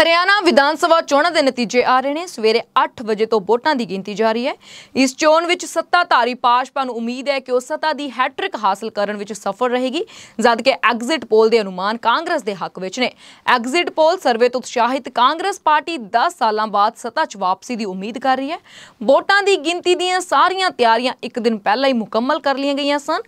ਹਰਿਆਣਾ ਵਿਧਾਨ ਸਭਾ ਚੋਣਾਂ ਦੇ ਨਤੀਜੇ ਆ ਰਹੇ ਨੇ ਸਵੇਰੇ 8 ਵਜੇ ਤੋਂ ਵੋਟਾਂ ਦੀ ਗਿਣਤੀ ਜਾਰੀ ਹੈ ਇਸ ਚੋਣ ਵਿੱਚ ਸੱਤਾਧਾਰੀ ਪਾਸ਼ਪਾ ਨੂੰ ਉਮੀਦ ਹੈ ਕਿ ਉਹ ਸੱਤਾ ਦੀ ਹੈਟ੍ਰਿਕ ਹਾਸਲ ਕਰਨ ਵਿੱਚ ਸਫਲ ਰਹੇਗੀ ਜਦ ਕਿ ਐਗਜ਼ਿਟ ਪੋਲ ਦੇ ਅਨੁਮਾਨ ਕਾਂਗਰਸ ਦੇ ਹੱਕ ਵਿੱਚ ਨੇ ਐਗਜ਼ਿਟ ਪੋਲ ਸਰਵੇ ਤੋਂ ਉਤਸ਼ਾਹਿਤ ਕਾਂਗਰਸ ਪਾਰਟੀ 10 ਸਾਲਾਂ ਬਾਅਦ ਸੱਤਾ 'ਚ ਵਾਪਸੀ ਦੀ ਉਮੀਦ ਕਰ ਰਹੀ ਹੈ ਵੋਟਾਂ ਦੀ ਗਿਣਤੀ ਦੀਆਂ ਸਾਰੀਆਂ ਤਿਆਰੀਆਂ ਇੱਕ ਦਿਨ ਪਹਿਲਾਂ ਹੀ ਮੁਕੰਮਲ ਕਰ ਲਈਆਂ ਗਈਆਂ ਸਨ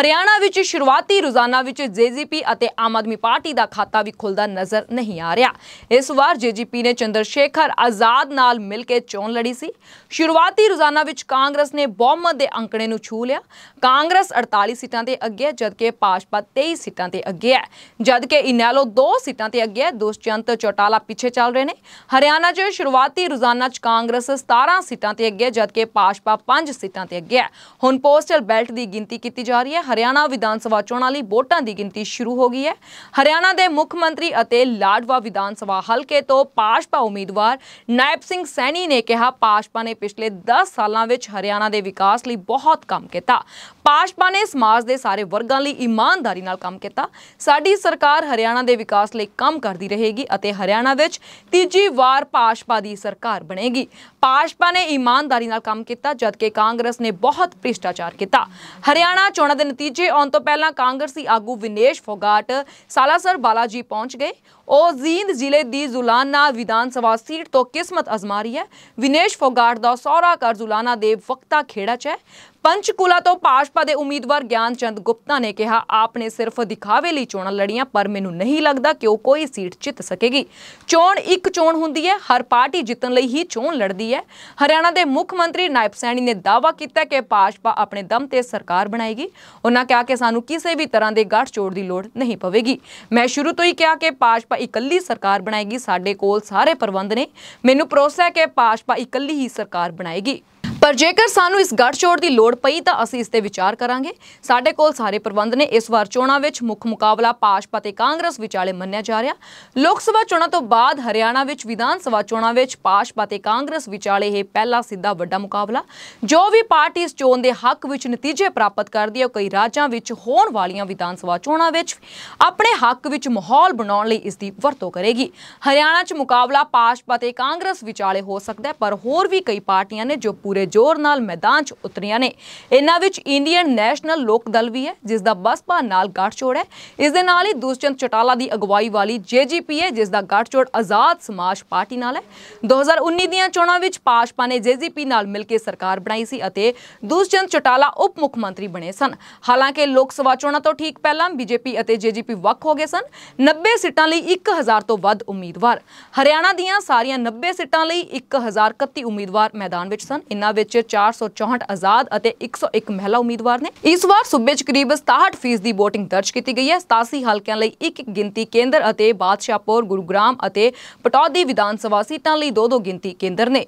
ਹਰਿਆਣਾ ਵਿੱਚ ਸ਼ੁਰੂਆਤੀ ਰੋਜ਼ਾਨਾ ਵਿੱਚ ਜੇਜੀਪੀ ਅਤੇ ਆਮ ਆਦਮੀ ਪਾਰਟੀ ਦਾ ਖਾਤਾ ਵੀ ਖੁੱਲਦਾ ਨਜ਼ਰ ਨਹੀਂ ਆ ਰਿਹਾ ਇਸ ਵਾਰ ਜੀਜੀਪੀ ਨੇ ਚੰਦਰ ਸ਼ੇਖਰ ਆਜ਼ਾਦ ਨਾਲ ਮਿਲ ਕੇ ਚੋਣ ਲੜੀ ਸੀ ਸ਼ੁਰੂਆਤੀ ਰੋਜ਼ਾਨਾ ਵਿੱਚ ਕਾਂਗਰਸ ਨੇ ਬਹੁਮਤ ਦੇ ਅੰਕੜੇ ਨੂੰ ਛੂ ਲਿਆ ਕਾਂਗਰਸ 48 ਸੀਟਾਂ ਤੇ ਅੱਗੇ ਹੈ ਜਦਕਿ ਭਾਜਪਾ 23 ਸੀਟਾਂ ਤੇ ਅੱਗੇ ਹੈ ਜਦਕਿ ਇਨੈਲੋ 2 ਸੀਟਾਂ ਤੇ ਅੱਗੇ ਹੈ ਦੁਸ਼ਚੰਤ ਚੋਟਾਲਾ ਪਿੱਛੇ ਚੱਲ ਰਹੇ ਨੇ ਹਰਿਆਣਾ 'ਚ ਸ਼ੁਰੂਆਤੀ ਰੋਜ਼ਾਨਾ 'ਚ ਕਾਂਗਰਸ 17 ਸੀਟਾਂ ਤੇ ਅੱਗੇ ਹੈ ਜਦਕਿ ਭਾਜਪਾ 5 ਸੀਟਾਂ ਤੇ ਅੱਗੇ ਹੈ ਹੁਣ ਪੋਸਟਲ ਬੈਲਟ ਦੀ ਗਿਣਤੀ ਕੀਤੀ ਜਾ ਰਹੀ ਹੈ ਹਰਿਆਣਾ ਵਿਧਾਨ ਸਭਾ ਚੋਣਾਂ ਲਈ ਵੋਟਾਂ ਦੀ ਗਿਣਤੀ ਸ਼ੁਰੂ ਹੋ ਗਈ ਹੈ ਹਰਿਆਣਾ ਦੇ ਮੁੱਖ ਮੰਤਰੀ ਅਤੇ ਲਾਡਵਾ ਵਿਧਾਨ ਸਭਾ ਹਲ ਹਲਕੇ ਤੋਂ ਪਾਸ਼ਪਾ ਉਮੀਦਵਾਰ ਨਾਇਬ ਸਿੰਘ ਸੈਣੀ ਨੇ ਕਿਹਾ ਪਾਸ਼ਪਾ ਨੇ ਪਿਛਲੇ 10 ਸਾਲਾਂ ਵਿੱਚ ਹਰਿਆਣਾ ਦੇ ਵਿਕਾਸ ਲਈ ਬਹੁਤ ਕੰਮ ਕੀਤਾ ਪਾਸ਼ਪਾ ਨੇ ਸਮਾਜ ਦੇ ਸਾਰੇ ਵਰਗਾਂ ਲਈ ਇਮਾਨਦਾਰੀ ਨਾਲ ਕੰਮ ਕੀਤਾ ਸਾਡੀ ਸਰਕਾਰ ਹਰਿਆਣਾ ਦੇ ਵਿਕਾਸ ਲਈ ਕੰਮ ਕਰਦੀ ਰਹੇਗੀ ਅਤੇ ਹਰਿਆਣਾ ਵਿੱਚ ਤੀਜੀ ਵਾਰ ਪਾਸ਼ਪਾ ਦੀ ਸਰਕਾਰ ਬਣੇਗੀ ਪਾਸ਼ਪਾ ਨੇ ਇਮਾਨਦਾਰੀ ਨਾਲ ਕੰਮ ਕੀਤਾ ਜਦਕਿ ਕਾਂਗਰਸ ਨੇ ਬਹੁਤ ਭ੍ਰਿਸ਼ਟਾਚਾਰ ਕੀਤਾ ਹਰਿਆਣਾ ਚੋਣਾਂ ਦੇ ਨਤੀਜੇ ਆਉਣ ਤੋਂ ਪਹਿਲਾਂ ਕਾਂਗਰਸੀ ਆਗੂ ਵਿਨੇਸ਼ ਫੋਗਾਟ ਸਾਲਾਸਰ ਬਾਲਾਜੀ ਪਹੁੰਚ ਗਏ ਉਹ ਜ਼ੀਂਦ ਜ਼ਿਲ੍ਹੇ ਦੀ ਅਰਜ਼ੁਲਾਨਾ ਵਿਧਾਨ ਸਭਾ ਸੀਟ ਤੋਂ ਕਿਸਮਤ ਅਜ਼ਮਾ ਰਹੀ ਹੈ ਵਿਨੇਸ਼ ਫੋਗਾਟ ਦਾ ਸੌਰਾ ਅਰਜ਼ੁਲਾਨਾ ਦੇ ਵਕਤਾ ਖੇੜਾ 'ਚ ਹੈ ਪੰਚਕੂਲਾ ਤੋਂ ਭਾਜਪਾ ਦੇ ਉਮੀਦਵਾਰ ਗਿਆਨ ਚੰਦ ਗੁਪਤਾ ਨੇ ਕਿਹਾ ਆਪਨੇ ਸਿਰਫ ਦਿਖਾਵੇ ਲਈ ਚੋਣਾਂ ਲੜੀਆਂ ਪਰ ਮੈਨੂੰ ਨਹੀਂ ਲੱਗਦਾ ਕਿ ਉਹ ਕੋਈ ਸੀਟ ਜਿੱਤ ਸਕੇਗੀ ਚੋਣ ਇੱਕ ਚੋਣ ਹੁੰਦੀ ਹੈ ਹਰ ਪਾਰਟੀ ਜਿੱਤਣ ਲਈ ਹੀ ਚੋਣ ਲੜਦੀ ਹੈ ਹਰਿਆਣਾ ਦੇ ਮੁੱਖ ਮੰਤਰੀ ਨਾਇਬ ਸੈਣੀ ਨੇ ਦਾਅਵਾ ਕੀਤਾ ਕਿ ਭਾਜਪਾ ਆਪਣੇ ਦਮ ਤੇ ਸਰਕਾਰ ਬਣਾਏਗੀ ਉਹਨਾਂ ਕਿਹਾ ਕਿ ਸਾਨੂੰ ਕਿਸੇ ਵੀ ਤਰ੍ਹਾਂ ਦੇ ਗੱਠ ਚੋੜ ਦੀ ਲੋੜ ਨਹੀਂ ਪਵੇਗੀ ਮੈਂ ਸ਼ੁਰੂ ਤੋਂ ਹੀ ਕਿਹਾ ਕਿ ਭਾਜਪਾ ਇਕੱਲੀ ਸਰਕਾਰ ਬਣਾਏਗੀ ਸਾਡੇ ਕੋਲ ਸਾਰੇ ਪ੍ਰਬੰਧ ਨੇ ਮੈਨੂੰ ਭਰੋਸਾ ਹੈ ਕਿ ਭਾਜਪਾ ਇਕੱਲੀ ਹੀ ਸਰਕਾਰ ਬਣਾਏਗੀ ਪਰ ਜੇਕਰ ਸਾਨੂੰ ਇਸ ਗੱਠਜੋੜ ਦੀ ਲੋੜ ਪਈ ਤਾਂ ਅਸੀਂ ਇਸ ਤੇ ਵਿਚਾਰ ਕਰਾਂਗੇ ਸਾਡੇ ਕੋਲ ਸਾਰੇ ਪ੍ਰਬੰਧ ਨੇ ਇਸ ਵਾਰ ਚੋਣਾਂ ਵਿੱਚ ਮੁੱਖ ਮੁਕਾਬਲਾ ਪਾਸ਼ਪਾ ਤੇ ਕਾਂਗਰਸ ਵਿਚਾਲੇ ਮੰਨਿਆ ਜਾ ਰਿਹਾ ਲੋਕ ਸਭਾ ਚੋਣਾਂ ਤੋਂ ਬਾਅਦ ਹਰਿਆਣਾ ਵਿੱਚ ਵਿਧਾਨ ਸਭਾ ਚੋਣਾਂ ਵਿੱਚ ਪਾਸ਼ਪਾ ਤੇ ਕਾਂਗਰਸ ਵਿਚਾਲੇ ਇਹ ਪਹਿਲਾ ਸਿੱਧਾ ਵੱਡਾ ਮੁਕਾਬਲਾ ਜੋ ਵੀ ਪਾਰਟੀ ਇਸ ਚੋਣ ਦੇ ਹੱਕ ਵਿੱਚ ਨਤੀਜੇ ਪ੍ਰਾਪਤ ਕਰਦੀ ਹੈ ਕਈ ਰਾਜਾਂ ਵਿੱਚ ਹੋਣ ਵਾਲੀਆਂ ਵਿਧਾਨ ਸਭਾ ਚੋਣਾਂ ਵਿੱਚ ਆਪਣੇ ਹੱਕ ਵਿੱਚ ਮਾਹੌਲ ਬਣਾਉਣ ਲਈ ਇਸ ਦੀ ਵਰਤੋਂ ਕਰੇਗੀ ਹਰਿਆਣਾ 'ਚ ਮੁਕਾਬਲਾ ਪਾਸ਼ਪਾ ਤੇ ਕਾਂਗਰਸ ਵਿਚਾਲੇ ਹੋ ਸਕਦਾ ਹੈ ਪਰ ਹੋਰ ਵੀ ਕਈ ਪਾਰਟੀਆਂ ਨੇ ਜੋ ਪੂਰੇ ਜ਼ੋਰ ਨਾਲ ਮੈਦਾਨ 'ਚ ਉਤਰੀਆਂ ਨੇ ਇਹਨਾਂ ਵਿੱਚ ਇੰਡੀਅਨ ਨੈਸ਼ਨਲ ਲੋਕ ਦਲ ਵੀ ਹੈ ਜਿਸ ਦਾ ਬਸਪਾ ਨਾਲ ਜੋੜ ਹੈ ਇਸ ਦੇ ਨਾਲ ਹੀ ਦੂਸਚੰਦ ਚਟਾਲਾ ਦੀ ਅਗਵਾਈ ਵਾਲੀ ਜੇਜੀਪੀ ਹੈ ਜਿਸ ਦਾ ਜੋੜ ਆਜ਼ਾਦ ਸਮਾਜ ਪਾਰਟੀ ਨਾਲ ਹੈ 2019 ਦੀਆਂ ਚੋਣਾਂ ਵਿੱਚ ਪਾਸ਼ਪਾ ਨੇ ਜੇਜੀਪੀ ਨਾਲ ਮਿਲ ਕੇ ਸਰਕਾਰ ਬਣਾਈ ਸੀ ਅਤੇ ਦੂਸਚੰਦ ਚਟਾਲਾ ਉਪ ਮੁੱਖ ਮੰਤਰੀ ਬਣੇ ਸਨ ਹਾਲਾਂਕਿ ਲੋਕ ਸਭਾ ਚੋਣਾਂ ਤੋਂ ਠੀਕ ਪਹਿਲਾਂ ਬੀਜੇਪੀ ਅਤੇ ਜੇਜੀਪੀ ਵੱਖ ਹੋ ਗਏ ਸਨ 90 ਸੀਟਾਂ ਲਈ 1000 ਤੋਂ ਵੱਧ ਉਮੀਦਵਾਰ ਹਰਿਆਣਾ ਦੀਆਂ ਸਾਰੀਆਂ 90 ਸੀਟਾਂ ਲਈ 1031 ਉਮੀਦਵਾਰ ਮੈਦਾਨ ਵਿੱਚ ਸਨ ਇਨ੍ਹਾਂ ਵਿੱਚ ਵਿੱਚ 464 ਆਜ਼ਾਦ ਅਤੇ 101 ਮਹਿਲਾ ਉਮੀਦਵਾਰ ਨੇ ਇਸ ਵਾਰ ਸੂਬੇ 'ਚ ਕਰੀਬ 67% ਦੀ VOTING ਦਰਜ ਕੀਤੀ ਗਈ ਹੈ 87 ਹਲਕਿਆਂ ਲਈ ਇੱਕ ਇੱਕ ਗਿਣਤੀ ਕੇਂਦਰ ਅਤੇ ਬਾਦਸ਼ਾਹਪੁਰ ਗੁਰੂਗ੍ਰਾਮ ਅਤੇ ਪਟੌਦੀ ਵਿਧਾਨ ਸਭਾ ਸੀਟਾਂ ਲਈ ਦੋ ਦੋ ਗਿਣਤੀ ਕੇਂਦਰ ਨੇ